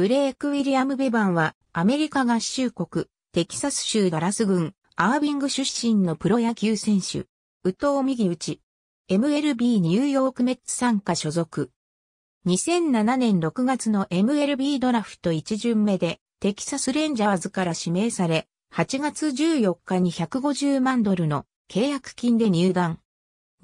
ブレイク・ウィリアム・ベバンは、アメリカ合衆国、テキサス州ダラス郡、アービング出身のプロ野球選手。宇藤右打ち。MLB ニューヨークメッツ参加所属。2007年6月の MLB ドラフト1巡目で、テキサスレンジャーズから指名され、8月14日に150万ドルの契約金で入団。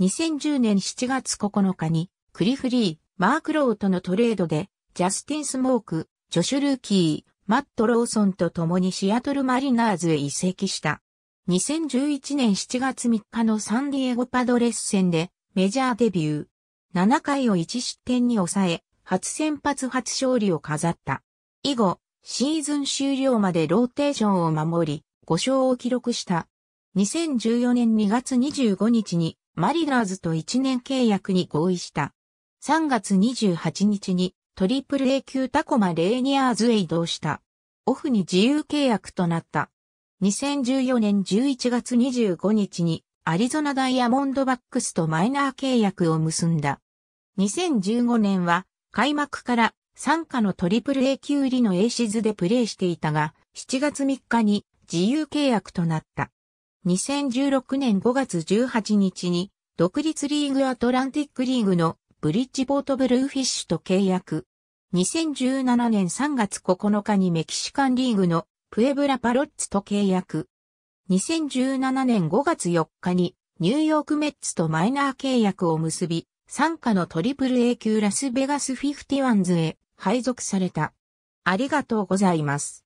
2010年7月9日に、クリフリー、マークローとのトレードで、ジャスティン・スモーク、ジョシュ・ルーキー、マット・ローソンと共にシアトル・マリナーズへ移籍した。2011年7月3日のサンディエゴパドレス戦でメジャーデビュー。7回を1失点に抑え、初先発初勝利を飾った。以後、シーズン終了までローテーションを守り、5勝を記録した。2014年2月25日にマリナーズと1年契約に合意した。3月28日にトリプル A 級タコマレーニアーズへ移動した。オフに自由契約となった。2014年11月25日にアリゾナダイヤモンドバックスとマイナー契約を結んだ。2015年は開幕から参加のトリプル A 級入りの A シズでプレーしていたが、7月3日に自由契約となった。2016年5月18日に独立リーグアトランティックリーグのブリッジボートブルーフィッシュと契約。2017年3月9日にメキシカンリーグのプエブラパロッツと契約。2017年5月4日にニューヨークメッツとマイナー契約を結び、参加のトリプル A 級ラスベガスフィフティワンズへ配属された。ありがとうございます。